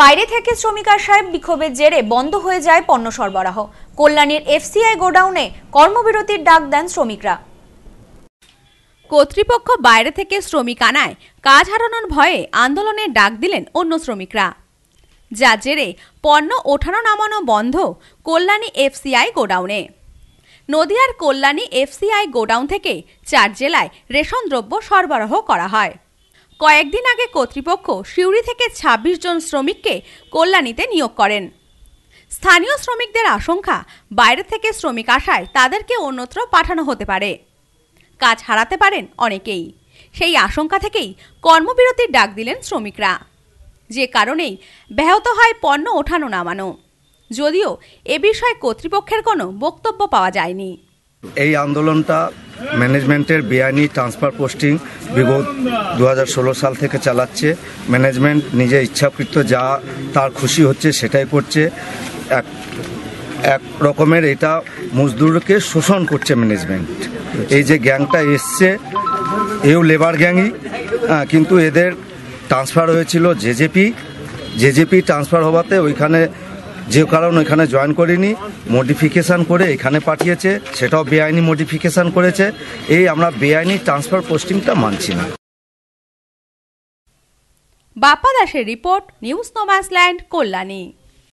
বাইরে থেকে শ্রমিক আসায় বিক্ষোভের জেরে বন্ধ হয়ে যায় পণ্য সরবরাহ কল্যাণীর এফসিআই গোডাউনে কর্মবিরতির ডাক দেন শ্রমিকরা কর্তৃপক্ষ বাইরে থেকে শ্রমিক আনায় কাজ হারানোর ভয়ে আন্দোলনের ডাক দিলেন অন্য শ্রমিকরা যা জেরে পণ্য ওঠানো নামানো বন্ধ কল্যাণী এফসিআই গোডাউনে নদিয়ার কল্যাণী এফসিআই গোডাউন থেকে চার জেলায় রেশন দ্রব্য সরবরাহ করা হয় কয়েকদিন আগে কর্তৃপক্ষ সিউড়ি থেকে ২৬ জন শ্রমিককে কল্যাণীতে নিয়োগ করেন স্থানীয় শ্রমিকদের আশঙ্কা বাইরে থেকে শ্রমিক আসায় তাদেরকে অন্যত্র পাঠানো হতে পারে কাজ হারাতে পারেন অনেকেই সেই আশঙ্কা থেকেই কর্মবিরতির ডাক দিলেন শ্রমিকরা যে কারণেই ব্যাহত হয় পণ্য ওঠানো নামানো যদিও এ বিষয়ে কর্তৃপক্ষের কোনো বক্তব্য পাওয়া যায়নি এই আন্দোলনটা ম্যানেজমেন্টের বেআইনি ট্রান্সফার পোস্টিং বিগত দু সাল থেকে চালাচ্ছে ম্যানেজমেন্ট নিজে ইচ্ছাকৃত যা তার খুশি হচ্ছে সেটাই করছে এক এক রকমের এটা মজদুরকে শোষণ করছে ম্যানেজমেন্ট এই যে গ্যাংটা এসছে এও লেবার গ্যাংই হ্যাঁ, কিন্তু এদের ট্রান্সফার হয়েছিল জেজেপি জেজেপি ট্রান্সফার হওয়াতে ওইখানে যে কারণ ওইখানে জয়েন করিনি মডিফিকেশান করে এখানে পাঠিয়েছে সেটাও বেআইনি মডিফিকেশান করেছে এই আমরা বেআইনি ট্রান্সফার পোস্টিংটা মানছি না বাপা দাসের রিপোর্ট নিউজ নোম্যান্সল্যান্ড কল্যাণী